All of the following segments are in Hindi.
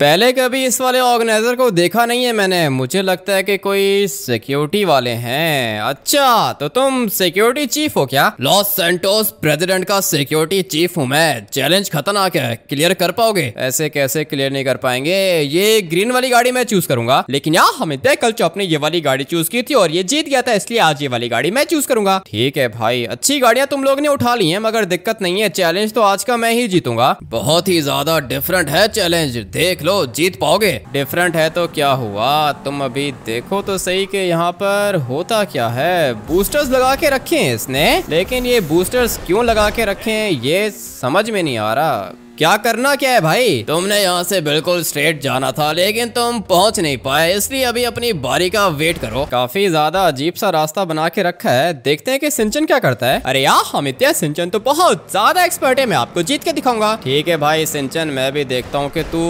पहले कभी इस वाले ऑर्गेनाइजर को देखा नहीं है मैंने मुझे लगता है कि कोई सिक्योरिटी वाले हैं अच्छा तो तुम सिक्योरिटी चीफ हो क्या लॉस सेंटोस प्रेसिडेंट का सिक्योरिटी चीफ हूँ मैं चैलेंज खतरनाक है क्लियर कर पाओगे ऐसे कैसे क्लियर नहीं कर पाएंगे ये ग्रीन वाली गाड़ी मैं चूज करूंगा लेकिन यहाँ हमें कल चौपने ने ये वाली गाड़ी चूज की थी और ये जीत गया था इसलिए आज ये वाली गाड़ी मैं चूज करूंगा ठीक है भाई अच्छी गाड़ियाँ तुम लोग ने उठा ली है मगर दिक्कत नहीं है चैलेंज तो आज का मैं ही जीतूंगा बहुत ही ज्यादा डिफरेंट है चैलेंज देख लो लो जीत पाओगे डिफरेंट है तो क्या हुआ तुम अभी देखो तो सही के यहाँ पर होता क्या है बूस्टर्स लगा के रखे हैं इसने लेकिन ये बूस्टर्स क्यों लगा के रखे हैं ये समझ में नहीं आ रहा क्या करना क्या है भाई तुमने यहाँ से बिल्कुल स्ट्रेट जाना था लेकिन तुम पहुँच नहीं पाए इसलिए अभी अपनी बारी का वेट करो काफी ज्यादा अजीब सा रास्ता बना के रखा है देखते हैं कि सिंचन क्या करता है अरे यार इतना सिंचन तो बहुत ज्यादा एक्सपर्ट है मैं आपको जीत के दिखाऊंगा ठीक है भाई सिंचन मैं भी देखता हूँ की तू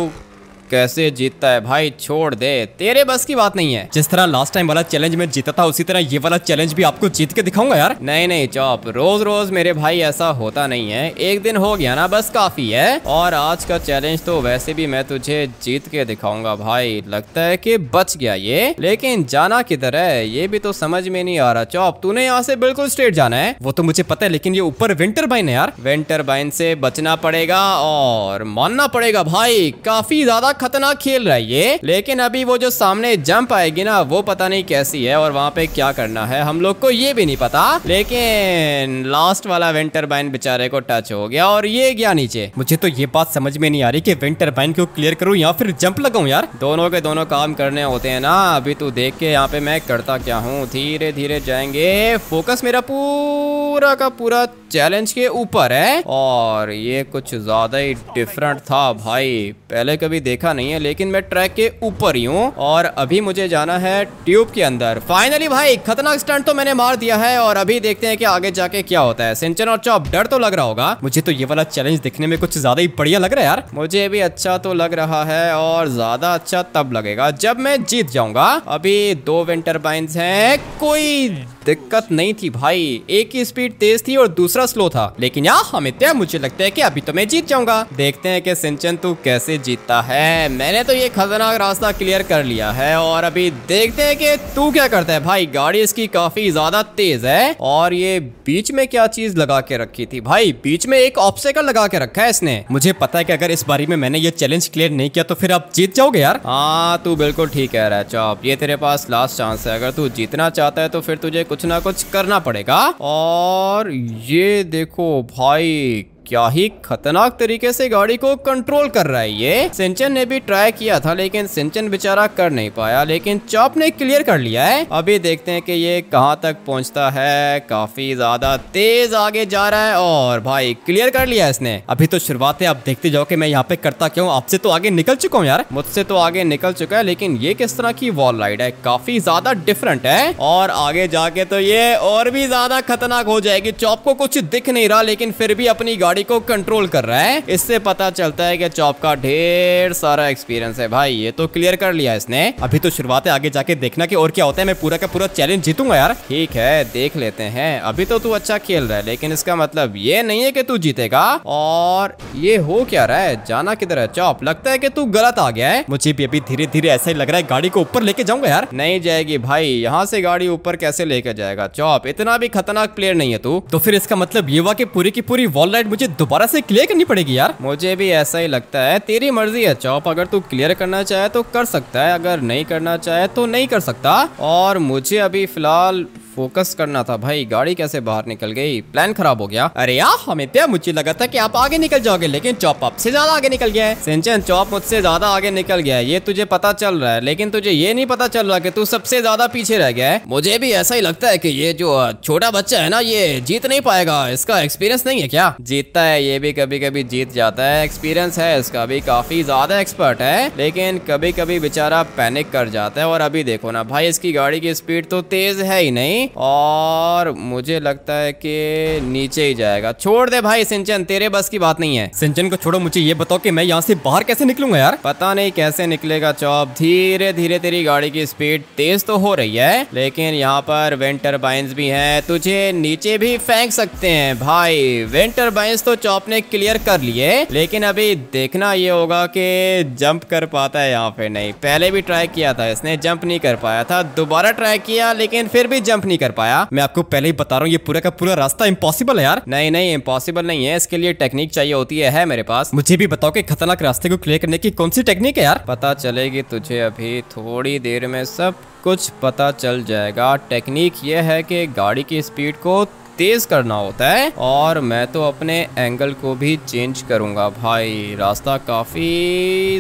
कैसे जीतता है भाई छोड़ दे तेरे बस की बात नहीं है जिस तरह लास्ट टाइम वाला चैलेंज में जीता था उसी तरह ये वाला चैलेंज भी आपको जीत के दिखाऊंगा यार नहीं नहीं चौप रोज रोज मेरे भाई ऐसा होता नहीं है एक दिन हो गया ना बस काफी है और आज का चैलेंज तो वैसे भी मैं तुझे जीत के दिखाऊंगा भाई लगता है की बच गया ये लेकिन जाना किधर है ये भी तो समझ में नहीं आ रहा चौप तूने यहाँ से बिल्कुल स्ट्रेट जाना है वो तो मुझे पता है लेकिन ये ऊपर विंटर बाइन है यार विंटर बाइन से बचना पड़ेगा और मानना पड़ेगा भाई काफी ज्यादा खतरनाक खेल रहा है ये लेकिन अभी वो जो सामने जंप आएगी ना वो पता नहीं कैसी है और वहाँ पे क्या करना है हम लोग को ये भी नहीं पता लेकिन लास्ट वाला विंटर बाइन बेचारे को टच हो गया और ये गया नीचे मुझे तो ये बात समझ में नहीं आ रही की विंटर बाइन को क्लियर करूँ या फिर जंप लगाऊ यार दोनों के दोनों काम करने होते हैं ना अभी तू देख के यहाँ पे मैं करता क्या हूँ धीरे धीरे जाएंगे फोकस मेरा पूरा का पूरा चैलेंज के ऊपर है और ये कुछ ज्यादा ही डिफरेंट था भाई पहले कभी देखा देखा नहीं है लेकिन मैं ट्रैक के ऊपर ही हूँ और अभी मुझे जाना है ट्यूब के अंदर फाइनली भाई खतरनाक स्टंट तो मैंने मार दिया है और अभी देखते हैं कि आगे जाके क्या होता है सिंचन और चौप डर तो लग रहा होगा मुझे तो ये वाला चैलेंज दिखने में कुछ ज्यादा ही बढ़िया लग रहा है यार मुझे भी अच्छा तो लग रहा है और ज्यादा अच्छा तब लगेगा जब मैं जीत जाऊंगा अभी दो विंटर टर्बाइंस है कोई दिक्कत नहीं थी भाई एक ही स्पीड तेज थी और दूसरा स्लो था लेकिन यार अमित्या मुझे लगता है कि अभी तो मैं जीत जाऊंगा देखते हैं कि सिंचन तू कैसे जीतता है मैंने तो ये खतरनाक रास्ता क्लियर कर लिया है और अभी देखते हैं कि तू क्या करता है भाई गाड़ी इसकी काफी ज्यादा तेज है और ये बीच में क्या चीज लगा के रखी थी भाई बीच में एक ऑप्शेकल लगा के रखा है इसने मुझे पता है कि अगर इस बारी में मैंने ये चैलेंज क्लियर नहीं किया तो फिर आप जीत जाओगे यार हाँ तू बिल्कुल ठीक कह रहा है चौप ये तेरे पास लास्ट चांस है अगर तू जीतना चाहता है तो फिर तुझे कुछ ना कुछ करना पड़ेगा और ये देखो भाई क्या ही खतरनाक तरीके से गाड़ी को कंट्रोल कर रहा है ये सिंचन ने भी ट्राई किया था लेकिन सिंचन बेचारा कर नहीं पाया लेकिन चॉप ने क्लियर कर लिया है अभी देखते हैं कि ये कहाँ तक पहुँचता है काफी ज्यादा तेज आगे जा रहा है और भाई क्लियर कर लिया इसने अभी तो शुरुआत है आप देखते जाओ की मैं यहाँ पे करता क्यों आपसे तो आगे निकल चुका हूँ यार मुझसे तो आगे निकल चुका है लेकिन ये किस तरह की वॉल राइड है काफी ज्यादा डिफरेंट है और आगे जाके तो ये और भी ज्यादा खतरनाक हो जाएगी चॉप को कुछ दिख नहीं रहा लेकिन फिर भी अपनी गाड़ी गाड़ी को कंट्रोल कर रहा है इससे पता चलता है कि चॉप का ढेर सारा एक्सपीरियंस है भाई ये तो क्लियर कर लिया इसने अभी तो शुरुआत है आगे जाके देखना की और क्या होता है मैं पूरा का पूरा चैलेंज जीतूंगा यार ठीक है देख लेते हैं अभी तो तू अच्छा खेल रहा है लेकिन इसका मतलब ये नहीं है की तू जीतेगा और ये हो क्या रहा है जाना किधर है चौप लगता है कि तू गलत आ गया है मुझे भी अभी धीरे धीरे ऐसा ही लग रहा है गाड़ी को ऊपर लेके जाऊंगा यार नहीं जाएगी भाई यहाँ से गाड़ी ऊपर कैसे लेके जाएगा चौप इतना भी खतरनाक प्लेयर नहीं है तू तो फिर इसका मतलब ये हुआ कि पूरी की पूरी वॉल लाइट मुझे दोबारा से क्लियर करनी पड़ेगी यार मुझे भी ऐसा ही लगता है तेरी मर्जी है चौप अगर तू क्लियर करना चाहे तो कर सकता है अगर नहीं करना चाहे तो नहीं कर सकता और मुझे अभी फिलहाल फोकस करना था भाई गाड़ी कैसे बाहर निकल गई प्लान खराब हो गया अरे यार हमें प्या मुझे लगा था कि आप आगे निकल जाओगे लेकिन चौप आपसे ज्यादा आगे निकल गया है सिंचन चौप मुझसे ज्यादा आगे निकल गया है ये तुझे पता चल रहा है लेकिन तुझे ये नहीं पता चल रहा की तू सबसे ज्यादा पीछे रह गया है मुझे भी ऐसा ही लगता है की ये जो छोटा बच्चा है ना ये जीत नहीं पाएगा इसका एक्सपीरियंस नहीं है क्या जीतता है ये भी कभी कभी जीत जाता है एक्सपीरियंस है इसका भी काफी ज्यादा एक्सपर्ट है लेकिन कभी कभी बेचारा पैनिक कर जाता है और अभी देखो ना भाई इसकी गाड़ी की स्पीड तो तेज है ही नहीं और मुझे लगता है कि नीचे ही जाएगा छोड़ दे भाई सिंचन तेरे बस की बात नहीं है सिंचन को छोड़ो मुझे ये बताओ कि मैं यहाँ से बाहर कैसे निकलूंगा यार पता नहीं कैसे निकलेगा चौप धीरे धीरे तेरी गाड़ी की स्पीड तेज तो हो रही है लेकिन यहाँ पर विंटर बाइंस भी है तुझे नीचे भी फेंक सकते हैं भाई विंटर बाइंस तो चौप ने क्लियर कर लिए लेकिन अभी देखना ये होगा कि जंप कर पाता है यहाँ पे नहीं पहले भी ट्राई किया था इसने जंप नहीं कर पाया था दोबारा ट्राई किया लेकिन फिर भी जंप नहीं कर पाया मैं आपको पहले ही बता रहा हूँ ये पूरा का पूरा रास्ता इम्पोसिबल है यार नहीं नहीं इम्पोसिबल नहीं है इसके लिए टेक्निक चाहिए होती है, मेरे पास मुझे भी बताओ की खतरनाक रास्ते को क्लियर करने की कौन सी टेक्निक है यार पता चलेगी तुझे अभी थोड़ी देर में सब कुछ पता चल जाएगा टेक्निक ये है कि गाड़ी की स्पीड को तेज करना होता है और मैं तो अपने एंगल को भी चेंज करूंगा भाई रास्ता काफी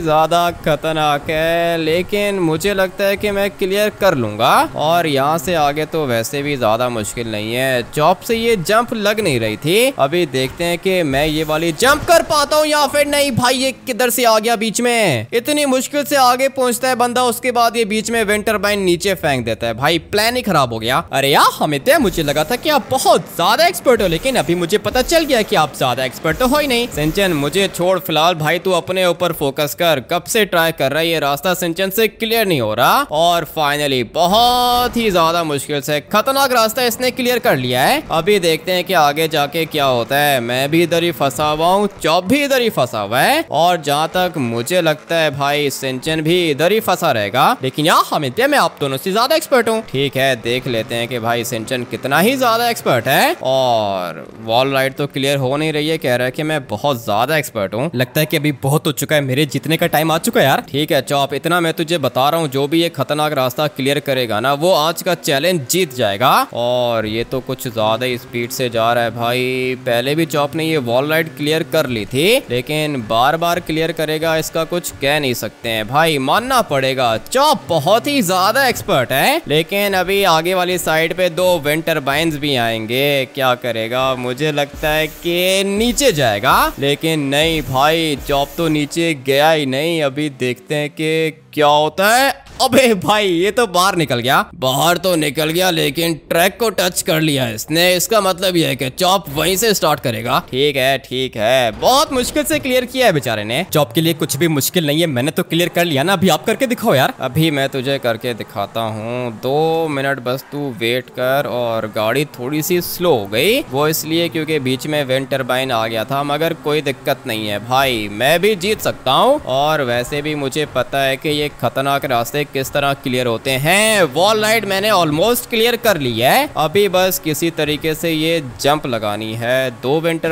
ज्यादा खतरनाक है लेकिन मुझे लगता है कि मैं क्लियर कर लूंगा और यहाँ से आगे तो वैसे भी ज्यादा मुश्किल नहीं है चौप से ये जंप लग नहीं रही थी अभी देखते हैं कि मैं ये वाली जंप कर पाता हूँ या फिर नहीं भाई ये किधर से आ गया बीच में इतनी मुश्किल से आगे पहुंचता है बंदा उसके बाद ये बीच में विंटर बाइन नीचे फेंक देता है भाई प्लान ही खराब हो गया अरे यार हमें तो, मुझे लगा था कि आप बहुत ज्यादा एक्सपर्ट हो लेकिन अभी मुझे पता चल गया कि आप ज्यादा एक्सपर्ट तो हो ही नहीं सिंचन मुझे छोड़ फिलहाल भाई तू अपने ऊपर फोकस कर कब से ट्राई कर रहा है ये रास्ता सिंचन से क्लियर नहीं हो रहा और फाइनली बहुत ही ज्यादा मुश्किल से खतरनाक रास्ता इसने क्लियर कर लिया है अभी देखते हैं कि आगे जाके क्या होता है मैं भी इधर ही फंसा हुआ हूँ चौब भी इधर ही फंसा हुआ है और जहाँ तक मुझे लगता है भाई सिंचन भी इधर ही फंसा रहेगा लेकिन यहाँ हमें मैं आप दोनों से ज्यादा एक्सपर्ट हूँ ठीक है देख लेते हैं कि भाई सिंचन कितना ही ज्यादा एक्सपर्ट है है और वॉल राइड तो क्लियर हो नहीं रही है कह रहा है कि मैं बहुत ज्यादा एक्सपर्ट हूँ लगता है कि अभी बहुत हो चुका है मेरे जीतने का टाइम आ चुका है यार ठीक है चौप इतना मैं तुझे बता रहा हूँ जो भी ये खतरनाक रास्ता क्लियर करेगा ना वो आज का चैलेंज जीत जाएगा और ये तो कुछ ज्यादा ही स्पीड से जा रहा है भाई पहले भी चौप ने ये वॉल राइड क्लियर कर ली थी लेकिन बार बार क्लियर करेगा इसका कुछ कह नहीं सकते है भाई मानना पड़ेगा चौप बहुत ही ज्यादा एक्सपर्ट है लेकिन अभी आगे वाली साइड पे दो विंटर बाइन्स भी आएंगे ये क्या करेगा मुझे लगता है कि नीचे जाएगा लेकिन नहीं भाई जॉब तो नीचे गया ही नहीं अभी देखते हैं कि क्या होता है अबे भाई ये तो बाहर निकल गया बाहर तो निकल गया लेकिन ट्रैक को टच कर लिया इसने इसका मतलब ये है कि चॉप वहीं से स्टार्ट करेगा ठीक है ठीक है बहुत मुश्किल से क्लियर किया है बेचारे ने चॉप के लिए कुछ भी मुश्किल नहीं है मैंने तो क्लियर कर लिया ना अभी आप करके दिखाओ यार अभी मैं तुझे करके दिखाता हूँ दो मिनट बस तू वेट कर और गाड़ी थोड़ी सी स्लो हो गई वो इसलिए क्योंकि बीच में वेंट टर्बाइन आ गया था मगर कोई दिक्कत नहीं है भाई मैं भी जीत सकता हूँ और वैसे भी मुझे पता है कि ये खतरनाक रास्ते किस तरह क्लियर होते हैं वॉल लाइट मैंने ऑलमोस्ट क्लियर कर ली है अभी बस किसी तरीके से ये जंप लगानी है दो विंड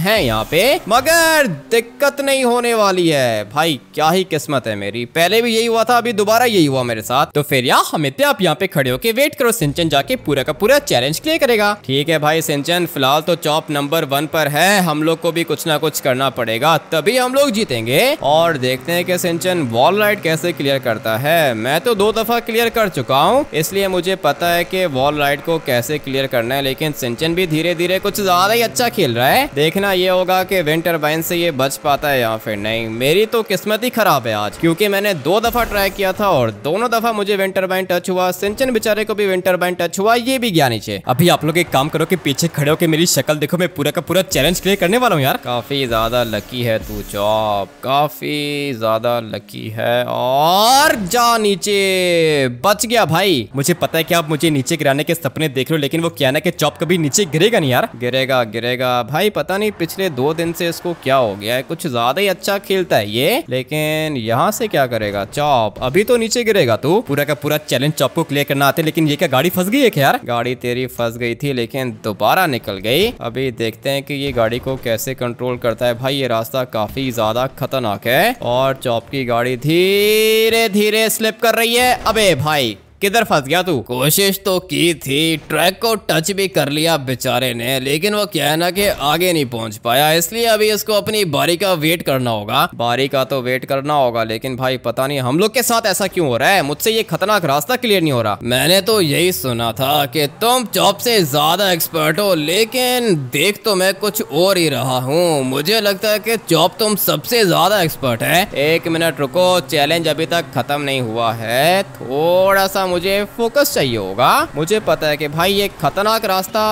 है यहाँ पे मगर दिक्कत नहीं होने वाली है भाई क्या ही किस्मत है मेरी पहले भी यही हुआ था अभी दोबारा यही हुआ मेरे साथ तो फिर यहाँ हमित आप यहाँ पे खड़े होके वेट करो सिंचन जाके पूरा का पूरा चैलेंज क्लियर करेगा ठीक है भाई सिंचन फिलहाल तो चौप नंबर वन पर है हम लोग को भी कुछ ना कुछ करना पड़ेगा तभी हम लोग जीतेंगे और देखते हैं कि सिंचन वॉल लाइट कैसे क्लियर करता है मैं तो दो दफा क्लियर कर चुका हूँ इसलिए मुझे पता है की वॉल राइड को कैसे क्लियर करना है लेकिन सिंचन भी धीरे धीरे कुछ ज्यादा ही अच्छा खेल रहा है देखना ये होगा की विंटर बाइन से ये बच पाता है या फिर नहीं मेरी तो किस्मत ही खराब है आज क्योंकि मैंने दो दफा ट्राई किया था और दोनों दफा मुझे विंटर बाइन टच हुआ सिंचन बेचारे को भी विंटर बाइन टच हुआ ये भी ज्ञान नीचे अभी आप लोग एक काम करो कि पीछे खड़े होकर मेरी शक्ल देखो मैं पूरा का पूरा चैलेंज क्लियर करने वाला हूँ यार काफी ज्यादा लकी है तू चौप काफी ज्यादा लकी है और जानी नीचे बच गया भाई मुझे पता है कि आप मुझे नीचे गिराने के सपने देख रहे हो लेकिन वो क्या ना कि चॉप कभी नीचे गिरेगा नहीं यार गिरेगा गिरेगा भाई पता नहीं पिछले दो दिन से इसको क्या हो गया है कुछ ज्यादा ही अच्छा खेलता है ये लेकिन यहाँ से क्या करेगा चॉप अभी तो नीचे गिरेगा तू पूरा का पूरा चैलेंज चॉप को क्लियर करना आते लेकिन ये क्या गाड़ी फंस गई है क्या यार गाड़ी तेरी फंस गई थी लेकिन दोबारा निकल गई अभी देखते हैं कि ये गाड़ी को कैसे कंट्रोल करता है भाई ये रास्ता काफी ज्यादा खतरनाक है और चॉप की गाड़ी धीरे धीरे स्लिप कर रही है अबे भाई किधर फंस गया तू कोशिश तो की थी ट्रैक को टच भी कर लिया बेचारे ने लेकिन वो क्या है ना कि आगे नहीं पहुंच पाया इसलिए अभी इसको अपनी बारी का वेट करना होगा बारी का तो वेट करना होगा लेकिन भाई पता नहीं हम लोग के साथ ऐसा क्यों हो रहा है मुझसे ये खतरनाक रास्ता क्लियर नहीं हो रहा मैंने तो यही सुना था की तुम चौप से ज्यादा एक्सपर्ट हो लेकिन देख तो मैं कुछ और ही रहा हूँ मुझे लगता है की चौप तुम सबसे ज्यादा एक्सपर्ट है एक मिनट रुको चैलेंज अभी तक खत्म नहीं हुआ है थोड़ा सा मुझे फोकस चाहिए होगा मुझे पता है कि भाई ये खतरनाक रास्ता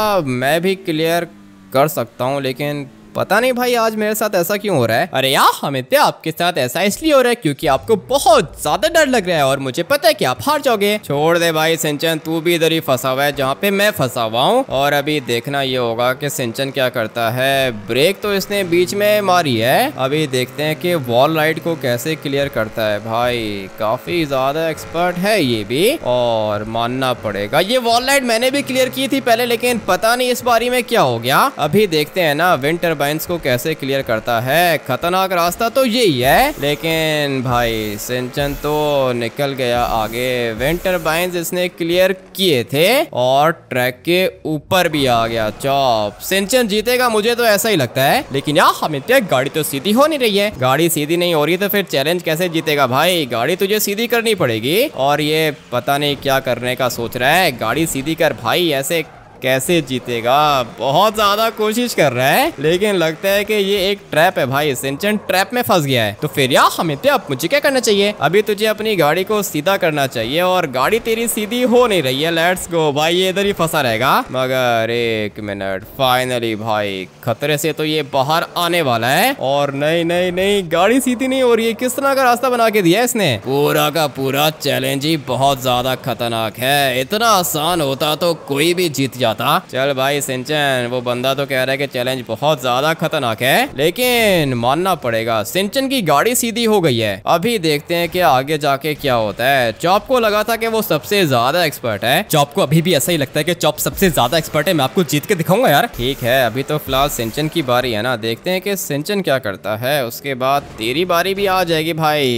मैं भी क्लियर कर सकता हूँ लेकिन पता नहीं भाई आज मेरे साथ ऐसा क्यों हो रहा है अरे यार अमित्या आपके साथ ऐसा इसलिए हो रहा है क्योंकि आपको बहुत ज्यादा डर लग रहा है और मुझे पता है कि आप हार जाओगे छोड़ दे भाई सिंचन तू भी इधर ही फंसा हुआ है जहाँ पे मैं फंसा हुआ हूँ और अभी देखना ये होगा कि सिंचन क्या करता है ब्रेक तो इसने बीच में मारी है अभी देखते है की वॉल राइड को कैसे क्लियर करता है भाई काफी ज्यादा एक्सपर्ट है ये भी और मानना पड़ेगा ये वॉल राइड मैंने भी क्लियर की थी पहले लेकिन पता नहीं इस बारी में क्या हो गया अभी देखते है ना विंटर टर्बाइंस को कैसे क्लियर करता है खतरनाक रास्ता तो यही है लेकिन भाई सिंचन तो निकल गया आगे विंड टर्बाइंस इसने क्लियर किए थे और ट्रैक के ऊपर भी आ गया चौप सिंचन जीतेगा मुझे तो ऐसा ही लगता है लेकिन यार हमित्या तो गाड़ी तो सीधी हो नहीं रही है गाड़ी सीधी नहीं हो रही तो फिर चैलेंज कैसे जीतेगा भाई गाड़ी तुझे सीधी करनी पड़ेगी और ये पता नहीं क्या करने का सोच रहा है गाड़ी सीधी कर भाई ऐसे कैसे जीतेगा बहुत ज्यादा कोशिश कर रहा है लेकिन लगता है कि ये एक ट्रैप है भाई सिंचन ट्रैप में फंस गया है तो फिर यार हमें तो अब मुझे क्या करना चाहिए अभी तुझे अपनी गाड़ी को सीधा करना चाहिए और गाड़ी तेरी सीधी हो नहीं रही है लेट्स गो भाई ये इधर ही फंसा रहेगा मगर एक मिनट फाइनली भाई खतरे से तो ये बाहर आने वाला है और नहीं नहीं नहीं गाड़ी सीधी नहीं हो रही है किस तरह का रास्ता बना के दिया इसने पूरा का पूरा चैलेंज ही बहुत ज्यादा खतरनाक है इतना आसान होता तो कोई भी जीत जाता जाता चल भाई सिंचन वो बंदा तो कह रहा है कि चैलेंज बहुत ज्यादा खतरनाक है लेकिन मानना पड़ेगा सिंचन की गाड़ी सीधी हो गई है अभी देखते हैं कि आगे जाके क्या होता है चॉप को लगा था कि वो सबसे ज्यादा एक्सपर्ट है चॉप को अभी भी ऐसा ही लगता है कि चॉप सबसे ज्यादा एक्सपर्ट है मैं आपको जीत के दिखाऊंगा यार ठीक है अभी तो फिलहाल सिंचन की बारी है ना देखते हैं कि सिंचन क्या करता है उसके बाद तेरी बारी भी आ जाएगी भाई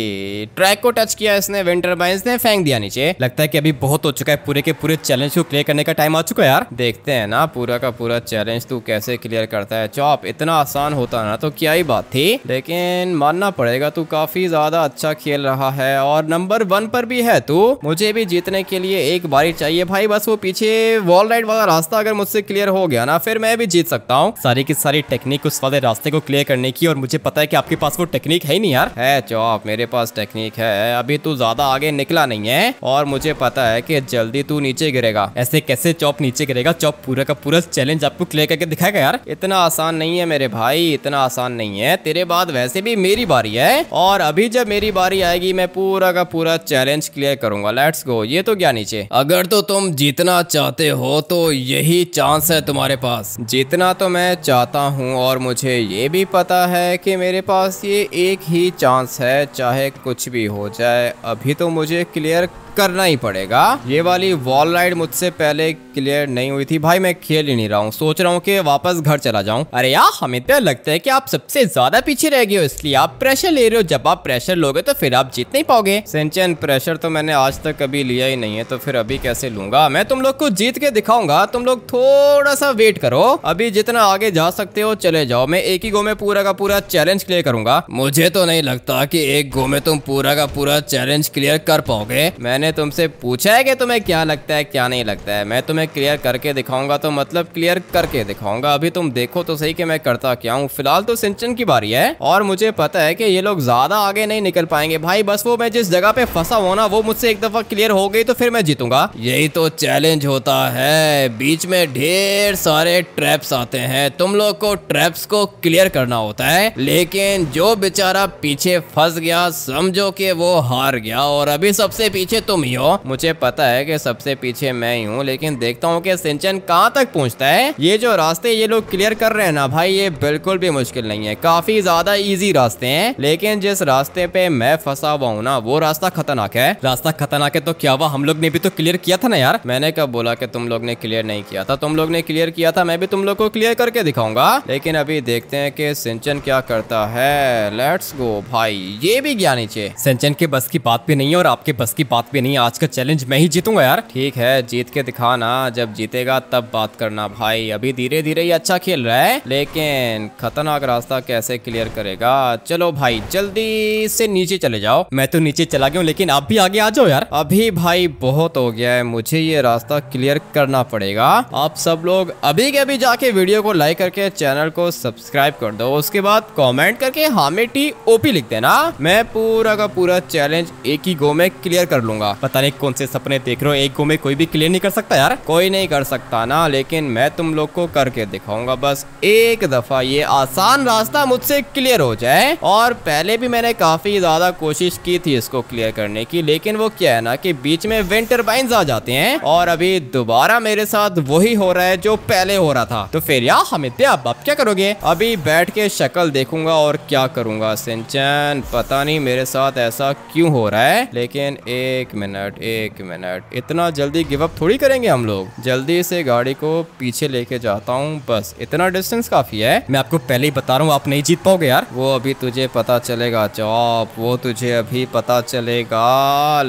ट्रैक को टच किया इसने विंटर बाइंस ने फेंक दिया नीचे लगता है की अभी बहुत हो चुका है पूरे के पूरे चैलेंज को क्लियर करने का टाइम आ चुका है यार देखते हैं ना पूरा का पूरा चैलेंज तू कैसे क्लियर करता है चॉप इतना आसान होता ना तो क्या ही बात थी लेकिन मानना पड़ेगा तू काफी ज्यादा अच्छा खेल रहा है और नंबर वन पर भी है तू मुझे भी जीतने के लिए एक बारी चाहिए भाई बस वो पीछे वॉल राइड वाला रास्ता अगर मुझसे क्लियर हो गया ना फिर मैं भी जीत सकता हूँ सारी की सारी टेक्निक उस वाले रास्ते को क्लियर करने की और मुझे पता है की आपके पास वो टेक्निक है नहीं यार है चौप मेरे पास टेक्निक है अभी तू ज्यादा आगे निकला नहीं है और मुझे पता है की जल्दी तू नीचे गिरेगा ऐसे कैसे चौप नीचे गिरेगा जाएगा जॉब पूरा का पूरा चैलेंज आपको क्लियर करके दिखाएगा यार इतना आसान नहीं है मेरे भाई इतना आसान नहीं है तेरे बाद वैसे भी मेरी बारी है और अभी जब मेरी बारी आएगी मैं पूरा का पूरा चैलेंज क्लियर करूंगा लेट्स गो ये तो क्या नीचे अगर तो तुम जीतना चाहते हो तो यही चांस है तुम्हारे पास जीतना तो मैं चाहता हूँ और मुझे ये भी पता है की मेरे पास ये एक ही चांस है चाहे कुछ भी हो जाए अभी तो मुझे क्लियर करना ही पड़ेगा ये वाली वॉल राइड मुझसे पहले क्लियर नहीं हुई थी भाई मैं खेल ही नहीं रहा हूँ सोच रहा हूँ कि वापस घर चला जाऊँ अरे यार हमें तो लगता है कि आप सबसे ज्यादा पीछे रह गए हो इसलिए आप प्रेशर ले रहे हो जब आप प्रेशर लोगे तो फिर आप जीत नहीं पाओगे सेंचन प्रेशर तो मैंने आज तक कभी लिया ही नहीं है तो फिर अभी कैसे लूंगा मैं तुम लोग को जीत के दिखाऊंगा तुम लोग थोड़ा सा वेट करो अभी जितना आगे जा सकते हो चले जाओ मैं एक ही गो में पूरा का पूरा चैलेंज क्लियर करूंगा मुझे तो नहीं लगता की एक गो में तुम पूरा का पूरा चैलेंज क्लियर कर पाओगे मैंने मैंने तुमसे पूछा है कि तुम्हें क्या लगता है क्या नहीं लगता है मैं तुम्हें क्लियर करके दिखाऊंगा तो मतलब क्लियर करके दिखाऊंगा अभी तुम देखो तो सही कि मैं करता क्या हूँ फिलहाल तो सिंचन की बारी है और मुझे पता है कि ये लोग ज्यादा आगे नहीं निकल पाएंगे भाई बस वो मैं जिस जगह पे फंसा हुआ ना वो मुझसे एक दफा क्लियर हो गई तो फिर मैं जीतूंगा यही तो चैलेंज होता है बीच में ढेर सारे ट्रैप्स आते हैं तुम लोग को ट्रैप्स को क्लियर करना होता है लेकिन जो बेचारा पीछे फंस गया समझो कि वो हार गया और अभी सबसे पीछे तुम ही हो मुझे पता है कि सबसे पीछे मैं ही हूँ लेकिन देखता हूँ कि सिंचन कहाँ तक पहुँचता है ये जो रास्ते ये लोग क्लियर कर रहे हैं ना भाई ये बिल्कुल भी मुश्किल नहीं है काफी ज्यादा ईजी रास्ते हैं लेकिन जिस रास्ते पे मैं फंसा हुआ हूँ ना वो रास्ता खतरनाक है रास्ता खतरनाक है तो क्या हुआ हम लोग ने भी तो क्लियर किया था ना यार मैंने कब बोला की तुम लोग ने क्लियर नहीं किया था तुम लोग ने क्लियर किया था मैं भी तुम लोग को क्लियर करके दिखाऊंगा लेकिन अभी देखते हैं की सिंचन क्या करता है लेट्स गो भाई ये भी गया नीचे सिंचन के बस की बात भी नहीं है और आपके बस की बात भी कि नहीं आज का चैलेंज मैं ही जीतूंगा यार ठीक है जीत के दिखाना जब जीतेगा तब बात करना भाई अभी धीरे धीरे ही अच्छा खेल रहा है लेकिन खतरनाक रास्ता कैसे क्लियर करेगा चलो भाई जल्दी से नीचे चले जाओ मैं तो नीचे चला गया लेकिन आप भी आगे आ जाओ यार अभी भाई बहुत हो गया है मुझे ये रास्ता क्लियर करना पड़ेगा आप सब लोग अभी के अभी जाके वीडियो को लाइक करके चैनल को सब्सक्राइब कर दो उसके बाद कमेंट करके हामे टी ओपी लिख देना मैं पूरा का पूरा चैलेंज एक ही गो में क्लियर कर लूंगा होगा पता नहीं कौन से सपने देख रहे हो एक गो में कोई भी क्लियर नहीं कर सकता यार कोई नहीं कर सकता ना लेकिन मैं तुम लोग को करके दिखाऊंगा बस एक दफा ये आसान रास्ता मुझसे क्लियर हो जाए और पहले भी मैंने काफी ज्यादा कोशिश की थी इसको क्लियर करने की लेकिन वो क्या है ना कि बीच में विंटर टर्बाइन आ जाते हैं और अभी दोबारा मेरे साथ वही हो रहा है जो पहले हो रहा था तो फिर यार हमें आप अब क्या करोगे अभी बैठ के शक्ल देखूंगा और क्या करूंगा सिंचन पता नहीं मेरे साथ ऐसा क्यों हो रहा है लेकिन एक मिनट एक मिनट इतना जल्दी गिव अप थोड़ी करेंगे हम लोग जल्दी से गाड़ी को पीछे लेके जाता हूँ बस इतना डिस्टेंस काफ़ी है मैं आपको पहले ही बता रहा हूँ आप नहीं जीत पाओगे यार वो अभी तुझे पता चलेगा चौप वो तुझे अभी पता चलेगा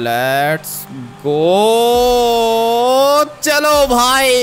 लेट्स गो चलो भाई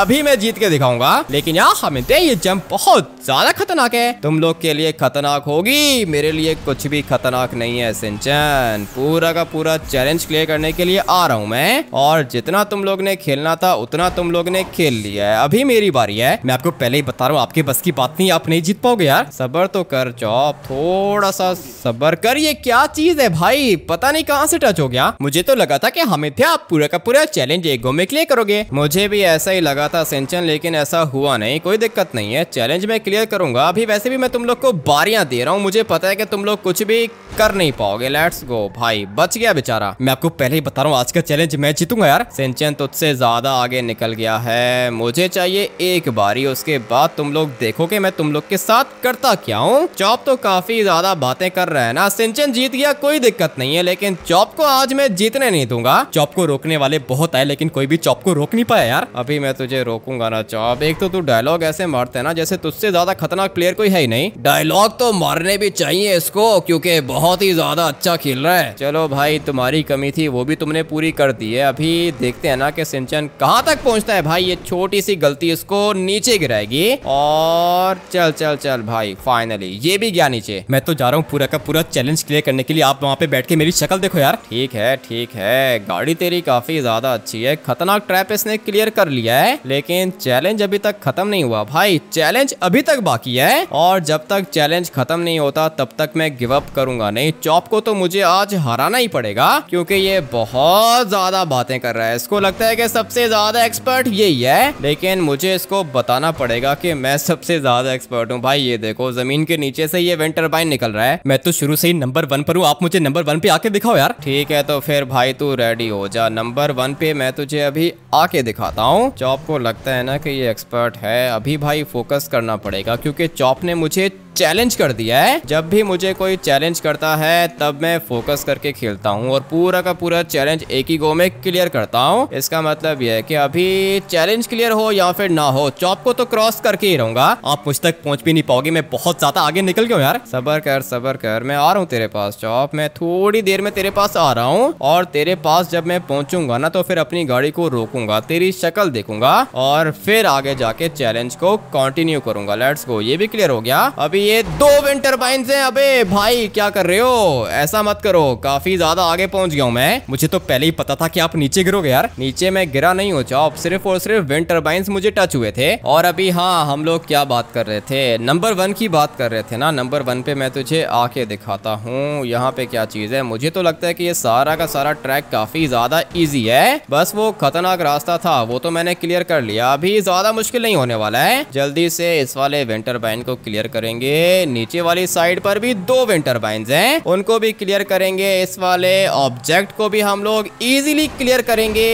अभी मैं जीत के दिखाऊंगा लेकिन यार हमें ये जंप बहुत ज्यादा खतरनाक है तुम लोग के लिए खतरनाक होगी मेरे लिए कुछ भी खतरनाक नहीं है सिंचन पूरा का पूरा चैलेंज क्लियर प्ले करने के लिए आ रहा हूँ मैं और जितना तुम लोग ने खेलना था उतना तुम लोग ने खेल लिया है अभी मेरी बारी है मैं आपको पहले ही बता रहा हूँ आपके बस की बात नहीं आप नहीं जीत पाओगे यार सबर तो कर चौप थोड़ा सा सबर कर ये क्या चीज है भाई पता नहीं कहाँ से टच हो गया मुझे तो लगा था की हमें थे आप पूरा का पूरा चैलेंज एक गो में क्लियर करोगे मुझे भी ऐसा ही लगा था सेंचन लेकिन ऐसा हुआ नहीं कोई दिक्कत नहीं है चैलेंज में क्लियर करूंगा अभी वैसे भी मैं तुम लोग को बारियां दे रहा हूँ मुझे पता है कि तुम लोग कुछ भी कर नहीं पाओगे लेट्स गो भाई बच गया बेचारा मैं आपको पहले ही बता रहा हूँ आज का चैलेंज मैं जीतूंगा यार सिंचन तुझसे ज्यादा आगे निकल गया है मुझे चाहिए एक बारी उसके बाद तुम लोग देखोगे मैं तुम लोग के साथ करता क्या हूँ चौप तो काफी ज्यादा बातें कर रहे है ना सिंचन जीत गया कोई दिक्कत नहीं है लेकिन चौप को आज मैं जीतने नहीं दूंगा चौप को रोकने वाले बहुत आए लेकिन कोई भी चौप को रोक नहीं पाया यार अभी मैं तुझे रोकूंगा ना चौप एक तो तू डायलॉग ऐसे मारते है ना जैसे तुझसे ज्यादा खतरनाक प्लेयर कोई है ही नहीं डायलॉग तो मारने भी चाहिए इसको क्यूँकी बहुत ही ज्यादा अच्छा खेल रहा है चलो भाई तुम्हारी कमी थी थी वो भी तुमने पूरी कर दी है अभी देखते हैं ना कि सिंचन कहाँ तक पहुंचता है भाई ये छोटी सी गलती इसको नीचे गिराएगी और चल चल चल भाई फाइनली ये भी गया नीचे मैं तो जा रहा हूँ पूरा का पूरा चैलेंज क्लियर करने के लिए आप वहाँ पे बैठ के मेरी शक्ल देखो यार ठीक है ठीक है गाड़ी तेरी काफी ज्यादा अच्छी है खतरनाक ट्रैप इसने क्लियर कर लिया है लेकिन चैलेंज अभी तक खत्म नहीं हुआ भाई चैलेंज अभी तक बाकी है और जब तक चैलेंज खत्म नहीं होता तब तक मैं गिवअप करूंगा नहीं चौप को तो मुझे आज हराना ही पड़ेगा क्योंकि ये बहुत ज्यादा बातें कर रहा है इसको लगता है कि सबसे ज्यादा एक्सपर्ट यही है लेकिन मुझे इसको बताना पड़ेगा कि मैं सबसे ज्यादा एक्सपर्ट हूँ भाई ये देखो जमीन के नीचे से ये विंटर बाइन निकल रहा है मैं तो शुरू से ही नंबर वन पर हूँ आप मुझे नंबर वन पे आके दिखाओ यार ठीक है तो फिर भाई तू रेडी हो जा नंबर वन पे मैं तुझे अभी आके दिखाता हूँ चौप को लगता है ना कि ये एक्सपर्ट है अभी भाई फोकस करना पड़ेगा क्योंकि चौप ने मुझे चैलेंज कर दिया है जब भी मुझे कोई चैलेंज करता है तब मैं फोकस करके खेलता हूँ और पूरा का पूरा चैलेंज एक ही गो में क्लियर करता हूँ इसका मतलब यह है कि अभी चैलेंज क्लियर हो या फिर ना हो चौप को तो क्रॉस करके ही रहूंगा आप मुझ तक पहुंच भी नहीं पाओगे मैं बहुत ज्यादा आगे निकल गया यार सबर कर सबर कर मैं आ रहा हूँ तेरे पास चौप मैं थोड़ी देर में तेरे पास आ रहा हूँ और तेरे पास जब मैं पहुंचूंगा ना तो फिर अपनी गाड़ी को रोकूंगा तेरी शक्ल देखूंगा और फिर आगे जाके चैलेंज को कंटिन्यू करूंगा लेट्स गो ये भी क्लियर हो गया अभी ये दो विंड टर्बाइन हैं अबे भाई क्या कर रहे हो ऐसा मत करो काफी ज्यादा आगे पहुंच गया हूँ मैं मुझे तो पहले ही पता था कि आप नीचे गिरोगे यार नीचे मैं गिरा नहीं हो चाहो सिर्फ और सिर्फ विंड टर्बाइन मुझे टच हुए थे और अभी हाँ हम लोग क्या बात कर रहे थे नंबर वन की बात कर रहे थे ना नंबर वन पे मैं तुझे आके दिखाता हूँ यहाँ पे क्या चीज है मुझे तो लगता है की ये सारा का सारा ट्रैक काफी ज्यादा ईजी है बस वो खतरनाक रास्ता था वो तो मैंने क्लियर कर लिया अभी ज्यादा मुश्किल नहीं होने वाला है जल्दी से इस वाले विंटर बाइन को क्लियर करेंगे ये नीचे वाली साइड पर भी दो विंटर बाइन है उनको भी क्लियर करेंगे इस वाले ऑब्जेक्ट को भी हम लोग इजिली क्लियर करेंगे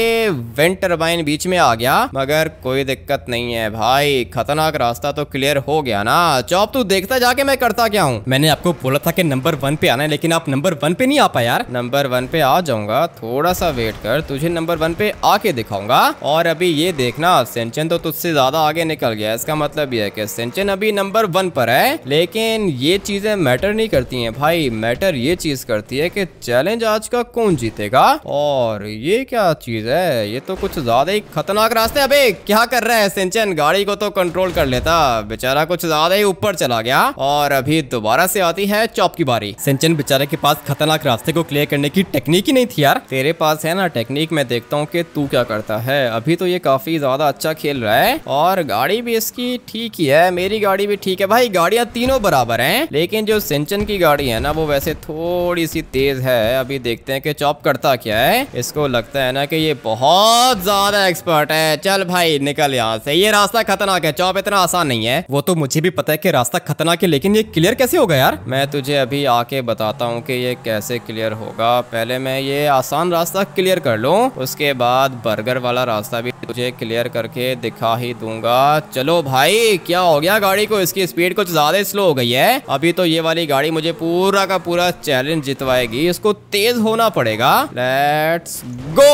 विंटर बाइन बीच में आ गया मगर कोई दिक्कत नहीं है भाई खतरनाक रास्ता तो क्लियर हो गया ना चौप तू देखता जाके मैं करता क्या हूँ मैंने आपको बोला था कि नंबर वन पे आना है लेकिन आप नंबर वन पे नहीं आ पाया यार नंबर वन पे आ जाऊंगा थोड़ा सा वेट कर तुझे नंबर वन पे आके दिखाऊंगा और अभी ये देखना सेंचन तो तुझसे ज्यादा आगे निकल गया इसका मतलब ये है कि सेंचन अभी नंबर वन पर है लेकिन ये चीज़ें मैटर नहीं करती हैं भाई मैटर ये चीज़ करती है कि चैलेंज आज का कौन जीतेगा और ये क्या चीज़ है ये तो कुछ ज़्यादा ही खतरनाक रास्ते अबे क्या कर रहा है सिंचन गाड़ी को तो कंट्रोल कर लेता बेचारा कुछ ज़्यादा ही ऊपर चला गया और अभी दोबारा से आती है चौप की बारी सिंचन बेचारे के पास खतरनाक रास्ते को क्लियर करने की टेक्निक ही नहीं थी यार तेरे पास है ना टेक्निक मैं देखता हूँ की तू क्या करता है अभी तो ये काफ़ी ज़्यादा अच्छा खेल रहा है और गाड़ी भी इसकी ठीक ही है मेरी गाड़ी भी ठीक है भाई गाड़ियाँ तीनों बराबर हैं लेकिन जो सिंचन की गाड़ी है ना वो वैसे थोड़ी सी तेज है अभी देखते हैं कि चॉप करता क्या है इसको लगता है ना कि ये बहुत ज्यादा एक्सपर्ट है चल भाई निकल यहाँ से ये रास्ता खतरनाक है चॉप इतना आसान नहीं है वो तो मुझे भी पता है की रास्ता खतरनाक है लेकिन ये क्लियर कैसे होगा यार मैं तुझे अभी आके बताता हूँ की ये कैसे क्लियर होगा पहले मैं ये आसान रास्ता क्लियर कर लू उसके बाद बर्गर वाला रास्ता भी तुझे क्लियर करके दिखा ही दूंगा चलो भाई क्या हो गया गाड़ी को इसकी स्पीड कुछ ज्यादा स्लो हो गई है अभी तो ये वाली गाड़ी मुझे पूरा का पूरा चैलेंज जितवाएगी इसको तेज होना पड़ेगा लेट्स गो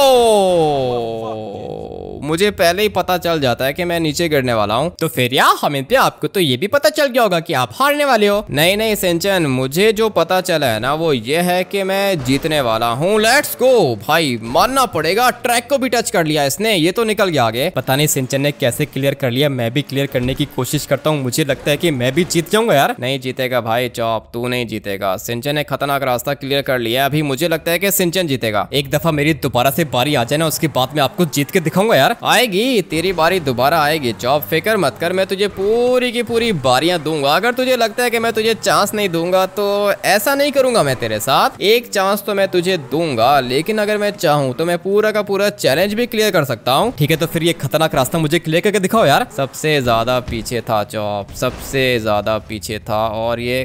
मुझे पहले ही पता चल जाता है कि मैं नीचे गिरने वाला हूँ तो फिर या हमें पे आपको तो ये भी पता चल गया होगा कि आप हारने वाले हो नहीं नहीं सिंचन मुझे जो पता चला है ना वो ये है कि मैं जीतने वाला हूँ लेट्स गो भाई मानना पड़ेगा ट्रैक को भी टच कर लिया इसने ये तो निकल गया आगे पता नहीं सिंचन ने कैसे क्लियर कर लिया मैं भी क्लियर करने की कोशिश करता हूँ मुझे लगता है की मैं भी जीत जाऊँ जाऊंगा यार नहीं जीतेगा भाई चौप तू नहीं जीतेगा सिंचन ने खतरनाक रास्ता क्लियर कर लिया अभी मुझे लगता है कि सिंचन जीतेगा एक दफा मेरी दोबारा से बारी आ जाए ना उसके बाद में आपको जीत के दिखाऊंगा यार आएगी तेरी बारी दोबारा आएगी चौप फिक्र मत कर मैं तुझे पूरी की पूरी बारियां दूंगा अगर तुझे लगता है कि मैं तुझे चांस नहीं दूंगा तो ऐसा नहीं करूंगा मैं तेरे साथ एक चांस तो मैं तुझे दूंगा लेकिन अगर मैं चाहूँ तो मैं पूरा का पूरा चैलेंज भी क्लियर कर सकता हूँ ठीक है तो फिर ये खतरनाक रास्ता मुझे क्लियर करके दिखाओ यार सबसे ज्यादा पीछे था चौप सबसे ज्यादा पीछे था और ये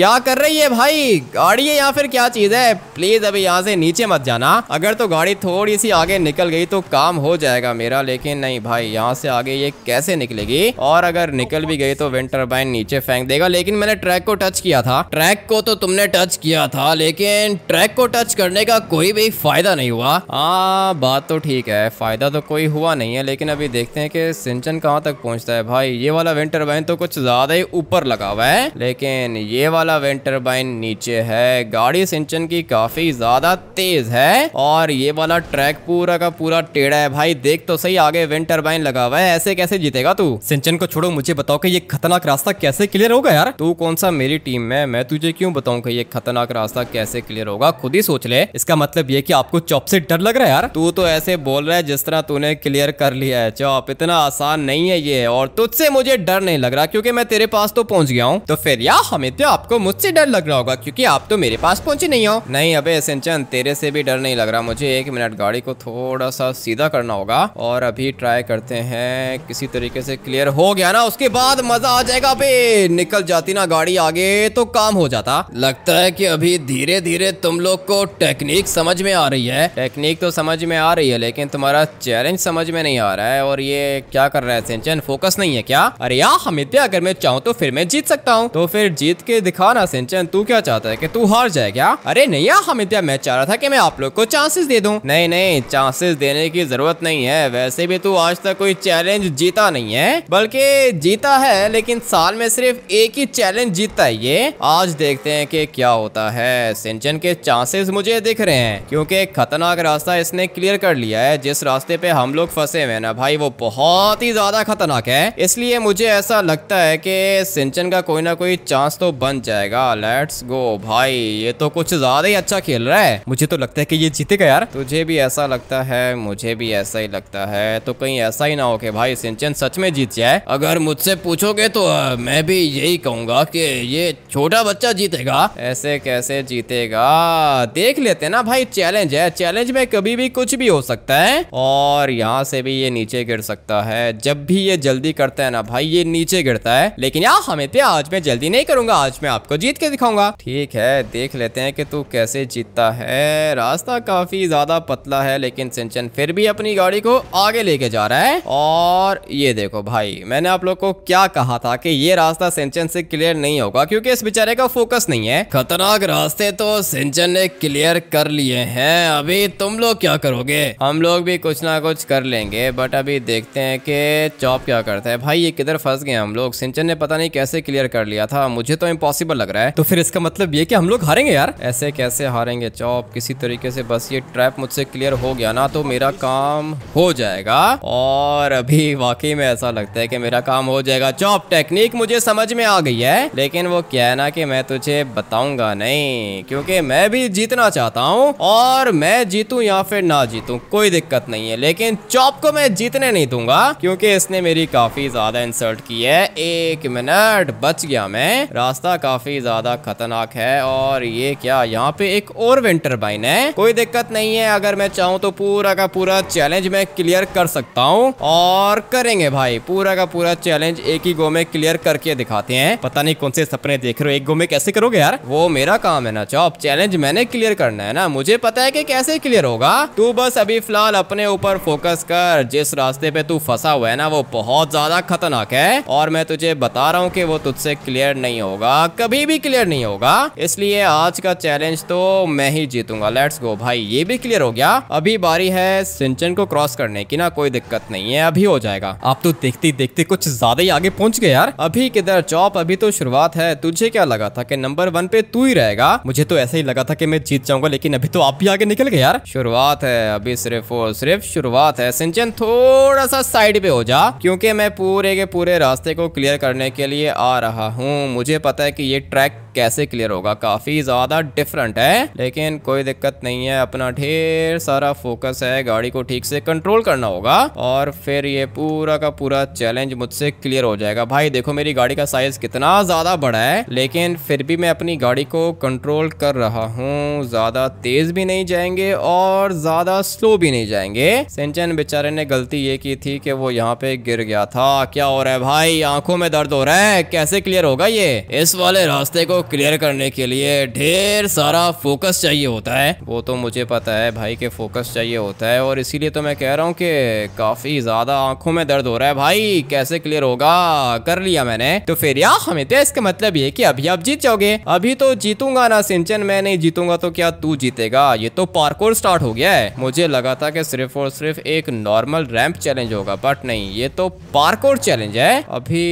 क्या कर रही है भाई गाड़ी है या फिर क्या चीज है प्लीज अभी यहाँ से नीचे मत जाना अगर तो गाड़ी थोड़ी सी आगे निकल गई तो काम हो जाएगा मेरा लेकिन नहीं भाई यहाँ से आगे ये कैसे निकलेगी और अगर निकल भी गई तो विंटर बाइन नीचे फेंक देगा लेकिन मैंने ट्रैक को टच किया था ट्रैक को तो तुमने टच किया था लेकिन ट्रैक को टच करने का कोई भी फायदा नहीं हुआ हाँ बात तो ठीक है फायदा तो कोई हुआ नहीं है लेकिन अभी देखते हैं कि सिंचन कहाँ तक पहुंचता है भाई ये वाला विंटर बाइन तो कुछ ज्यादा ही ऊपर लगा हुआ है लेकिन ये वाला वाला विंड टर्बाइन नीचे है गाड़ी सिंचन की काफी ज्यादा तेज है और ये वाला ट्रैक पूरा का पूरा टेढ़ा है भाई देख तो सही आगे विंड टर्बाइन लगा हुआ है ऐसे कैसे जीतेगा तू सिंचन को छोड़ो मुझे बताओ कि ये खतरनाक रास्ता कैसे क्लियर होगा यार तू कौन सा मेरी टीम में मैं तुझे क्यों बताऊँ की ये खतरनाक रास्ता कैसे क्लियर होगा खुद ही सोच ले इसका मतलब ये की आपको चौप से डर लग रहा है यार तू तो ऐसे बोल रहा है जिस तरह तूने क्लियर कर लिया है चौप इतना आसान नहीं है ये और तुझसे मुझे डर नहीं लग रहा क्योंकि मैं तेरे पास तो पहुंच गया हूँ तो फिर या हमें तो आपको मुझसे डर लग रहा होगा क्योंकि आप तो मेरे पास पहुंचे नहीं हो नहीं अबे सिंचन तेरे से भी डर नहीं लग रहा मुझे एक मिनट गाड़ी को थोड़ा सा सीधा करना होगा और अभी ट्राई करते हैं किसी तरीके से क्लियर हो गया ना उसके बाद मजा आ जाएगा अबे निकल जाती ना गाड़ी आगे तो काम हो जाता लगता है की अभी धीरे धीरे तुम लोग को टेक्निक समझ में आ रही है टेक्निक तो समझ में आ रही है लेकिन तुम्हारा चैलेंज समझ में नहीं आ रहा है और ये क्या कर रहा है सिंचन फोकस नहीं है क्या अरे यार हमें अगर मैं चाहूँ तो फिर मैं जीत सकता हूँ तो फिर जीत के दिखा दिखा ना सिंचन तू क्या चाहता है कि तू हार जाए क्या अरे नैया इतना मैच चाह रहा था कि मैं आप लोग को चांसेस दे दूं नहीं नहीं चांसेस देने की जरूरत नहीं है वैसे भी तू आज तक कोई चैलेंज जीता नहीं है बल्कि जीता है लेकिन साल में सिर्फ एक ही चैलेंज जीतता है ये आज देखते है की क्या होता है सिंचन के चांसेस मुझे दिख रहे हैं क्यूँकी खतरनाक रास्ता इसने क्लियर कर लिया है जिस रास्ते पे हम लोग फंसे हुए ना भाई वो बहुत ही ज्यादा खतरनाक है इसलिए मुझे ऐसा लगता है की सिंचन का कोई ना कोई चांस तो बन जाए जाएगा लेट्स गो भाई ये तो कुछ ज्यादा ही अच्छा खेल रहा है मुझे तो लगता है कि ये जीतेगा यार तुझे भी ऐसा लगता है मुझे भी ऐसा ही लगता है तो कहीं ऐसा ही ना हो के भाई सिंचन सच में जीत जाए अगर मुझसे पूछोगे तो मैं भी यही कहूंगा कि ये छोटा बच्चा जीतेगा ऐसे कैसे जीतेगा देख लेते ना भाई चैलेंज है चैलेंज में कभी भी कुछ भी हो सकता है और यहाँ से भी ये नीचे गिर सकता है जब भी ये जल्दी करता है ना भाई ये नीचे गिरता है लेकिन यार हमें आज मैं जल्दी नहीं करूंगा आज मैं आपको जीत के दिखाऊंगा ठीक है देख लेते हैं कि तू कैसे जीतता है रास्ता काफी ज्यादा पतला है लेकिन सिंचन फिर भी अपनी गाड़ी को आगे लेके जा रहा है और ये देखो भाई मैंने आप लोग को क्या कहा था कि ये रास्ता सिंचन से क्लियर नहीं होगा क्योंकि इस बेचारे का फोकस नहीं है खतरनाक रास्ते तो सिंचन ने क्लियर कर लिए है अभी तुम लोग क्या करोगे हम लोग भी कुछ ना कुछ कर लेंगे बट अभी देखते हैं कि चॉप क्या करता है भाई ये किधर फंस गए हम लोग सिंचन ने पता नहीं कैसे क्लियर कर लिया था मुझे तो इम्पोसिबल पॉसिबल लग रहा है तो फिर इसका मतलब ये कि हम लोग हारेंगे यार ऐसे कैसे हारेंगे चौप किसी तरीके से बस ये ट्रैप मुझसे क्लियर हो गया ना तो मेरा काम हो जाएगा और अभी वाकई में ऐसा लगता है कि मेरा काम हो जाएगा चौप टेक्निक मुझे समझ में आ गई है लेकिन वो क्या है ना कि मैं तुझे बताऊंगा नहीं क्योंकि मैं भी जीतना चाहता हूँ और मैं जीतू या फिर ना जीतू कोई दिक्कत नहीं है लेकिन चौप को मैं जीतने नहीं दूंगा क्योंकि इसने मेरी काफी ज्यादा इंसल्ट की है एक मिनट बच गया मैं रास्ता काफी काफ़ी ज़्यादा खतरनाक है और ये क्या यहाँ पे एक और विंटर बाइन है कोई दिक्कत नहीं है अगर मैं चाहूँ तो पूरा का पूरा चैलेंज मैं क्लियर कर सकता हूँ और करेंगे भाई पूरा का पूरा चैलेंज एक ही गो में क्लियर करके दिखाते हैं पता नहीं कौन से सपने देख रहे हो एक गो में कैसे करोगे यार वो मेरा काम है ना चौप चैलेंज मैंने क्लियर करना है ना मुझे पता है कि कैसे क्लियर होगा तू बस अभी फिलहाल अपने ऊपर फोकस कर जिस रास्ते पे तू फंसा हुआ है ना वो बहुत ज्यादा खतरनाक है और मैं तुझे बता रहा हूँ की वो तुझसे क्लियर नहीं होगा कभी भी क्लियर नहीं होगा इसलिए आज का चैलेंज तो मैं ही जीतूंगा लेट्स गो भाई ये भी क्लियर हो गया अभी बारी है सिंचन को क्रॉस करने की ना कोई दिक्कत नहीं है अभी हो जाएगा आप तो देखते देखते कुछ ज्यादा ही आगे पहुंच गए यार अभी किधर चौप अभी तो शुरुआत है तुझे क्या लगा था कि नंबर वन पे तू ही रहेगा मुझे तो ऐसा ही लगा था कि मैं जीत जाऊंगा लेकिन अभी तो आप भी आगे निकल गए यार शुरुआत है अभी सिर्फ और सिर्फ शुरुआत है सिंचन थोड़ा सा साइड पे हो जा क्योंकि मैं पूरे के पूरे रास्ते को क्लियर करने के लिए आ रहा हूँ मुझे पता है की ये track कैसे क्लियर होगा काफी ज्यादा डिफरेंट है लेकिन कोई दिक्कत नहीं है अपना ढेर सारा फोकस है गाड़ी को ठीक से कंट्रोल करना होगा और फिर ये पूरा का पूरा चैलेंज मुझसे क्लियर हो जाएगा भाई देखो मेरी गाड़ी का साइज कितना ज्यादा बड़ा है लेकिन फिर भी मैं अपनी गाड़ी को कंट्रोल कर रहा हूँ ज्यादा तेज भी नहीं जाएंगे और ज्यादा स्लो भी नहीं जाएंगे सिंचन बेचारे ने गलती ये की थी कि वो यहाँ पे गिर गया था क्या हो रहा है भाई आंखों में दर्द हो रहा है कैसे क्लियर होगा ये इस वाले रास्ते को क्लियर करने के लिए ढेर सारा फोकस चाहिए होता है वो तो मुझे पता है भाई के फोकस चाहिए होता है और इसीलिए तो मैं कह रहा हूँ कि काफी ज्यादा आंखों में दर्द हो रहा है भाई कैसे क्लियर होगा कर लिया मैंने तो फिर या हमें तो इसका मतलब ये कि अभी आप जीत जाओगे अभी तो जीतूंगा ना सिंचन मैं नहीं जीतूंगा तो क्या तू जीतेगा ये तो पार्कोर स्टार्ट हो गया है मुझे लगा था कि सिर्फ और सिर्फ एक नॉर्मल रैंप चैलेंज होगा बट नहीं ये तो पार्कोर चैलेंज है अभी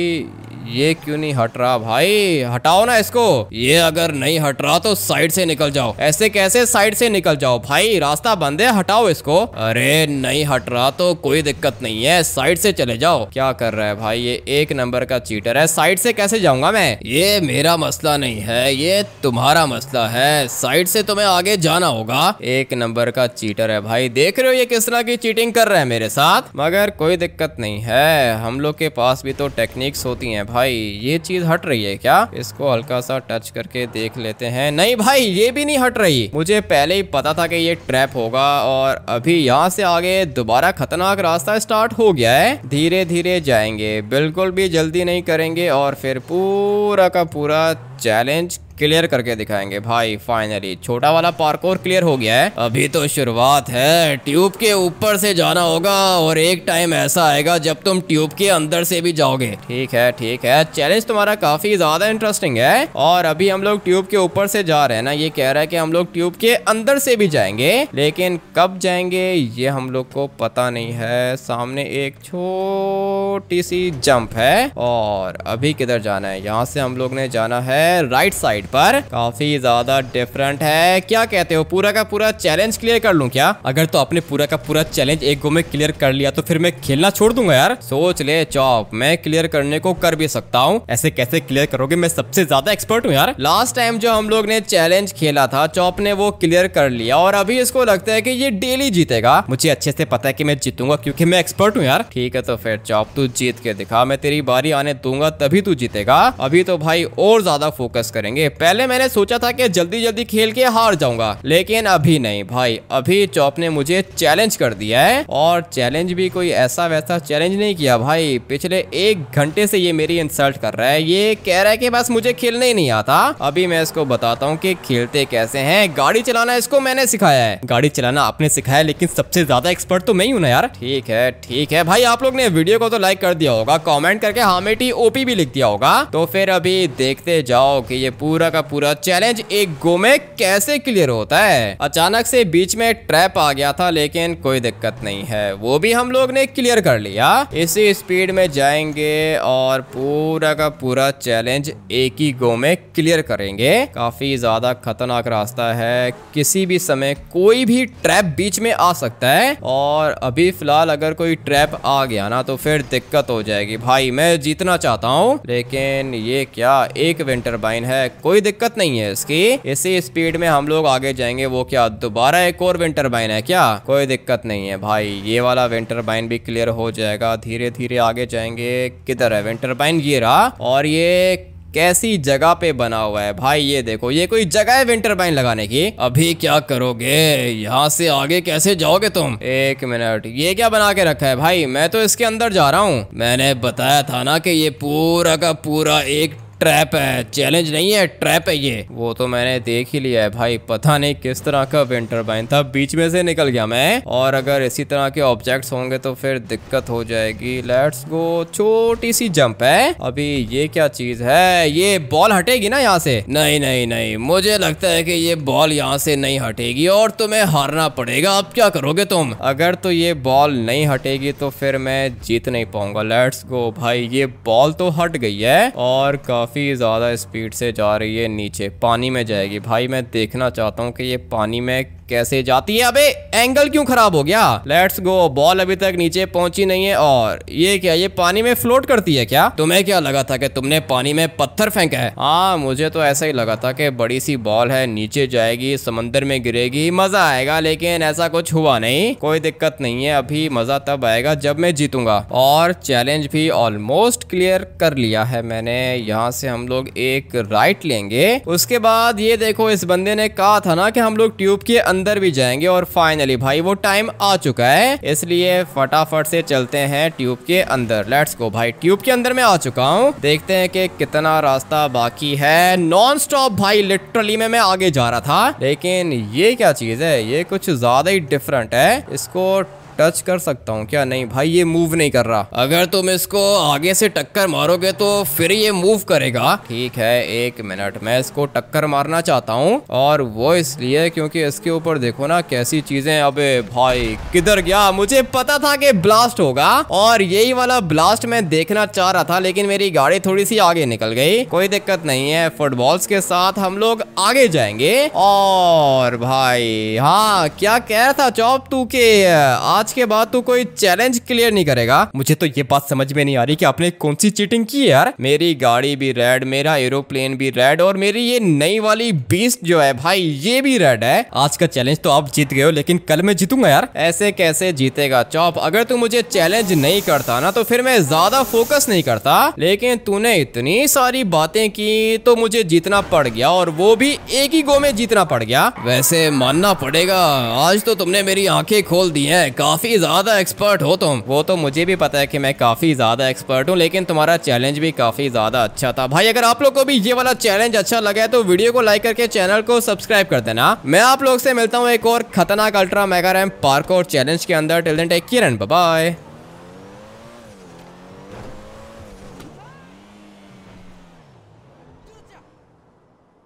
ये क्यों नहीं हट रहा भाई हटाओ ना इसको ये अगर नहीं हट रहा तो साइड से निकल जाओ ऐसे कैसे साइड से निकल जाओ भाई रास्ता बंद है हटाओ इसको अरे नहीं हट रहा तो कोई दिक्कत नहीं है साइड से चले जाओ क्या कर रहा है भाई ये एक नंबर का चीटर है साइड से कैसे जाऊंगा मैं ये मेरा मसला नहीं है ये तुम्हारा मसला है साइड से तुम्हें आगे जाना होगा एक नंबर का चीटर है भाई देख रहे हो ये किस तरह की चीटिंग कर रहा है मेरे साथ मगर कोई दिक्कत नहीं है हम लोग के पास भी तो टेक्निक्स होती है भाई भाई ये चीज हट रही है क्या इसको हल्का सा टच करके देख लेते हैं नहीं भाई ये भी नहीं हट रही मुझे पहले ही पता था कि ये ट्रैप होगा और अभी यहाँ से आगे दोबारा खतरनाक रास्ता स्टार्ट हो गया है धीरे धीरे जाएंगे बिल्कुल भी जल्दी नहीं करेंगे और फिर पूरा का पूरा चैलेंज क्लियर करके दिखाएंगे भाई फाइनली छोटा वाला और क्लियर हो गया है अभी तो शुरुआत है ट्यूब के ऊपर से जाना होगा और एक टाइम ऐसा आएगा जब तुम ट्यूब के अंदर से भी जाओगे ठीक है ठीक है चैलेंज तुम्हारा काफी ज्यादा इंटरेस्टिंग है और अभी हम लोग ट्यूब के ऊपर से जा रहे हैं ना ये कह रहा है कि हम लोग ट्यूब के अंदर से भी जाएंगे लेकिन कब जाएंगे ये हम लोग को पता नहीं है सामने एक छोटी सी जंप है और अभी किधर जाना है यहाँ से हम लोग ने जाना है राइट साइड पर काफी ज्यादा डिफरेंट है क्या कहते हो पूरा का पूरा चैलेंज क्लियर कर लू क्या अगर तो अपने पूरा का पूरा चैलेंज एक गो में क्लियर कर लिया तो फिर मैं खेलना छोड़ दूंगा यार सोच ले चौप मैं क्लियर करने को कर भी सकता हूँ ऐसे कैसे क्लियर करोगे मैं सबसे ज्यादा एक्सपर्ट हूँ यार लास्ट टाइम जो हम लोग ने चैलेंज खेला था चौप ने वो क्लियर कर लिया और अभी इसको लगता है की ये डेली जीतेगा मुझे अच्छे से पता है की मैं जीतूंगा क्यूँकी मैं एक्सपर्ट हूँ यार ठीक है तो फिर चौप तू जीत के दिखा मैं तेरी बारी आने दूंगा तभी तू जीतेगा अभी तो भाई और ज्यादा फोकस करेंगे पहले मैंने सोचा था कि जल्दी जल्दी खेल के हार जाऊंगा लेकिन अभी नहीं भाई अभी चौप ने मुझे चैलेंज कर दिया है और चैलेंज भी कोई ऐसा वैसा चैलेंज नहीं किया भाई पिछले एक घंटे से ये मेरी इंसल्ट कर रहा है ये कह रहा है कि बस मुझे खेलने ही नहीं आता अभी मैं इसको बताता हूँ की खेलते कैसे है गाड़ी चलाना इसको मैंने सिखाया है गाड़ी चलाना आपने सिखाया लेकिन सबसे ज्यादा एक्सपर्ट तो मैं ही हूँ ना यार ठीक है ठीक है भाई आप लोग ने वीडियो को तो लाइक कर दिया होगा कॉमेंट करके हामेटी ओपी भी लिख दिया होगा तो फिर अभी देखते जाओ की ये पूरा पूरा का पूरा चैलेंज एक गो में कैसे क्लियर होता है अचानक से बीच में ट्रैप आ गया था लेकिन कोई दिक्कत नहीं है वो भी हम लोग ने क्लियर कर लिया इसी स्पीड में जाएंगे और पूरा का पूरा चैलेंज एक ही गो में क्लियर करेंगे काफी ज्यादा खतरनाक रास्ता है किसी भी समय कोई भी ट्रैप बीच में आ सकता है और अभी फिलहाल अगर कोई ट्रैप आ गया ना तो फिर दिक्कत हो जाएगी भाई मैं जीतना चाहता हूँ लेकिन ये क्या एक विंटर बाइन है कोई दिक्कत नहीं है इसकी इसी स्पीड में हम लोग आगे जाएंगे वो क्या दोबारा एक और विंटर बाइन है क्या कोई दिक्कत नहीं है भाई ये वाला विंटर बाइन भी क्लियर हो जाएगा धीरे धीरे आगे जाएंगे किधर है विंटर बाइन ये रहा और ये कैसी जगह पे बना हुआ है भाई ये देखो ये कोई जगह है विंटर बाइन लगाने की अभी क्या करोगे यहाँ से आगे कैसे जाओगे तुम एक मिनट ये क्या बना के रखा है भाई मैं तो इसके अंदर जा रहा हूँ मैंने बताया था ना कि ये पूरा का पूरा एक ट्रैप है चैलेंज नहीं है ट्रैप है ये वो तो मैंने देख ही लिया है भाई पता नहीं किस तरह का विंटर बाइन था बीच में से निकल गया मैं और अगर इसी तरह के ऑब्जेक्ट्स होंगे तो फिर दिक्कत हो जाएगी लेट्स गो छोटी सी जंप है अभी ये क्या चीज है ये बॉल हटेगी ना यहाँ से नहीं नहीं नहीं मुझे लगता है की ये बॉल यहाँ से नहीं हटेगी और तुम्हें हारना पड़ेगा अब क्या करोगे तुम अगर तो ये बॉल नहीं हटेगी तो फिर मैं जीत नहीं पाऊंगा लेट्स गो भाई ये बॉल तो हट गई है और काफी काफ़ी ज़्यादा स्पीड से जा रही है नीचे पानी में जाएगी भाई मैं देखना चाहता हूँ कि ये पानी में कैसे जाती है अबे एंगल क्यों खराब हो गया लेट्स गो बॉल अभी तक नीचे पहुंची नहीं है और ये क्या ये पानी में फ्लोट करती है क्या तुम्हें क्या लगा था कि तुमने पानी में पत्थर फेंका है हाँ मुझे तो ऐसा ही लगा था कि बड़ी सी बॉल है नीचे जाएगी समंदर में गिरेगी मजा आएगा लेकिन ऐसा कुछ हुआ नहीं कोई दिक्कत नहीं है अभी मजा तब आएगा जब मैं जीतूंगा और चैलेंज भी ऑलमोस्ट क्लियर कर लिया है मैंने यहाँ से हम लोग एक राइट लेंगे उसके बाद ये देखो इस बंदे ने कहा था ना कि हम लोग ट्यूब के अंदर अंदर भी जाएंगे और फाइनली भाई वो टाइम आ चुका है इसलिए फटाफट से चलते हैं ट्यूब के अंदर लेट्स गो भाई ट्यूब के अंदर मैं आ चुका हूँ देखते हैं कि कितना रास्ता बाकी है नॉन स्टॉप भाई लिटरली में मैं आगे जा रहा था लेकिन ये क्या चीज है ये कुछ ज्यादा ही डिफरेंट है इसको टच कर सकता हूँ क्या नहीं भाई ये मूव नहीं कर रहा अगर तुम इसको आगे से टक्कर मारोगे तो फिर ये मूव करेगा ठीक है एक मिनट मैं इसको टक्कर मारना चाहता हूँ और वो इसलिए क्योंकि इसके ऊपर देखो ना कैसी चीजें अबे भाई किधर गया मुझे पता था कि ब्लास्ट होगा और यही वाला ब्लास्ट मैं देखना चाह रहा था लेकिन मेरी गाड़ी थोड़ी सी आगे निकल गई कोई दिक्कत नहीं है फुटबॉल्स के साथ हम लोग आगे जाएंगे और भाई हाँ क्या कह रहा था चौप तू के आज आज के बाद तू तो कोई चैलेंज क्लियर नहीं करेगा मुझे तो ये बात समझ में नहीं आ रही कि आपने कौन सी चीटिंग की है यार मेरी गाड़ी भी रेड मेरा एरोप्लेन भी रेड और मेरी ये नई वाली बीस जो है भाई ये भी रेड है आज का चैलेंज तो आप जीत गए हो लेकिन कल मैं जीतूंगा यार ऐसे कैसे जीतेगा चौप अगर तू मुझे चैलेंज नहीं करता ना तो फिर मैं ज्यादा फोकस नहीं करता लेकिन तूने इतनी सारी बातें की तो मुझे जीतना पड़ गया और वो भी एक ही गो में जीतना पड़ गया वैसे मानना पड़ेगा आज तो तुमने मेरी आंखें खोल दी हैं काफी काफी ज्यादा एक्सपर्ट हो तुम वो तो मुझे भी पता है कि मैं काफी ज्यादा एक्सपर्ट हूँ लेकिन तुम्हारा चैलेंज भी काफी ज्यादा अच्छा था भाई अगर आप लोग को भी ये वाला चैलेंज अच्छा लगा है तो वीडियो को लाइक करके चैनल को सब्सक्राइब कर देना मैं आप लोग से मिलता हूँ एक और खतरनाक अल्ट्रा मेगा रैम पार्क और चैलेंज के अंदर टेलेंट देन किरण बाय